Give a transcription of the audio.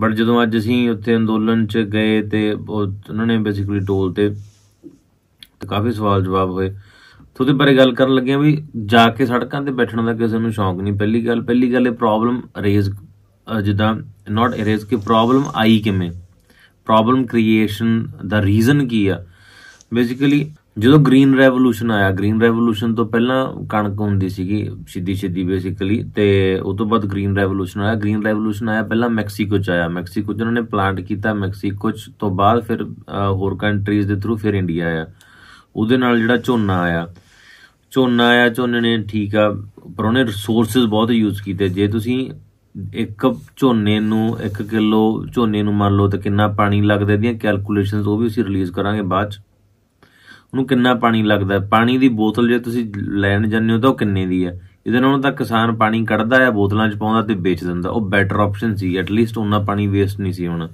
but ਜਦੋਂ ਅੱਜ ਅਸੀਂ ਉੱਥੇ ਅੰਦੋਲਨ 'ਚ ਗਏ ਤੇ ਉਹਨਾਂ ਨੇ ਬੇਸਿਕਲੀ ਟੋਲ ਤੇ ਕਾਫੀ ਸਵਾਲ ਜਵਾਬ ਹੋਏ ਤੁਹਾਡੇ ਬਾਰੇ ਗੱਲ ਕਰਨ ਲੱਗੇ ਆ ਵੀ ਜਾ ਕੇ ਸੜਕਾਂ ਤੇ ਬੈਠਣ ਦਾ ਕਿਸੇ ਨੂੰ ਸ਼ੌਂਕ ਨਹੀਂ ਪਹਿਲੀ ਗੱਲ ਪਹਿਲੀ ਗੱਲ ਇਹ ਪ੍ਰੋਬਲਮ ਰੇਜ਼ ਜਿੱਦਾਂ ਨਾਟ ਰੇਜ਼ ਕਿ ਪ੍ਰੋਬਲਮ ਆਈ ਕਿਵੇਂ ਪ੍ਰੋਬਲਮ ਕ੍ਰੀਏਸ਼ਨ ਦਾ ਰੀਜ਼ਨ ਕੀ ਆ ਬੇਸਿਕਲੀ ਜਦੋਂ ਗ੍ਰੀਨ ਰੈਵੋਲੂਸ਼ਨ ਆਇਆ ਗ੍ਰੀਨ ਰੈਵੋਲੂਸ਼ਨ ਤੋਂ ਪਹਿਲਾਂ ਕਣਕ ਹੁੰਦੀ ਸੀਗੀ ਸਿੱਧੀ ਸਿੱਧੀ ਬੇਸਿਕਲੀ ਤੇ ਉਸ ਤੋਂ ਬਾਅਦ ਗ੍ਰੀਨ ਰੈਵੋਲੂਸ਼ਨ ਆਇਆ ਗ੍ਰੀਨ ਰੈਵੋਲੂਸ਼ਨ ਆਇਆ ਪਹਿਲਾਂ ਮੈਕਸੀਕੋ ਚ ਆਇਆ ਮੈਕਸੀਕੋ ਚ ਉਹਨਾਂ ਨੇ ਪਲਾਂਟ ਕੀਤਾ ਮੈਕਸੀਕੋ ਚ ਤੋਂ ਬਾਅਦ ਫਿਰ ਹੋਰ ਕੰਟਰੀਜ਼ ਦੇ ਥਰੂ ਫਿਰ ਇੰਡੀਆ ਆਇਆ ਉਹਦੇ ਨਾਲ ਜਿਹੜਾ ਝੋਨਾ ਆਇਆ ਝੋਨਾ ਆਇਆ ਝੋਨੇ ਨੇ ਠੀਕ ਆ ਪਰ ਉਹਨੇ ਰਿਸੋਰਸਸ ਬਹੁਤ ਯੂਜ਼ ਕੀਤੇ ਜੇ ਤੁਸੀਂ ਇੱਕ ਝੋਨੇ ਨੂੰ 1 ਕਿਲੋ ਝੋਨੇ ਨੂੰ ਮੰਨ ਲਓ ਤਾਂ ਕਿੰਨਾ ਪਾਣੀ ਲੱਗਦਾ ਇਹਦੀਆਂ ਕੈਲਕੂਲੇਸ਼ਨਸ ਉਹ ਵੀ ਅਸੀਂ ਰਿਲੀਜ਼ ਕਰਾਂਗੇ ਬਾਅਦ ਚ ਉਹਨੂੰ ਕਿੰਨਾ ਪਾਣੀ ਲੱਗਦਾ ਪਾਣੀ ਦੀ ਬੋਤਲ ਜੇ ਤੁਸੀਂ ਲੈਣ ਜਾਂਦੇ ਹੋ ਤਾਂ ਉਹ ਕਿੰਨੇ ਦੀ ਹੈ ਇਹਦੇ ਨਾਲੋਂ ਤਾਂ ਕਿਸਾਨ ਪਾਣੀ ਕੱਢਦਾ ਹੈ ਬੋਤਲਾਂ 'ਚ ਪਾਉਂਦਾ ਤੇ ਵੇਚ ਦਿੰਦਾ ਉਹ ਬੈਟਰ ਆਪਸ਼ਨ ਸੀ ਐਟਲੀਸਟ ਉਹਨਾਂ ਪਾਣੀ ਵੇਸਟ ਨਹੀਂ ਸੀ ਹੁਣ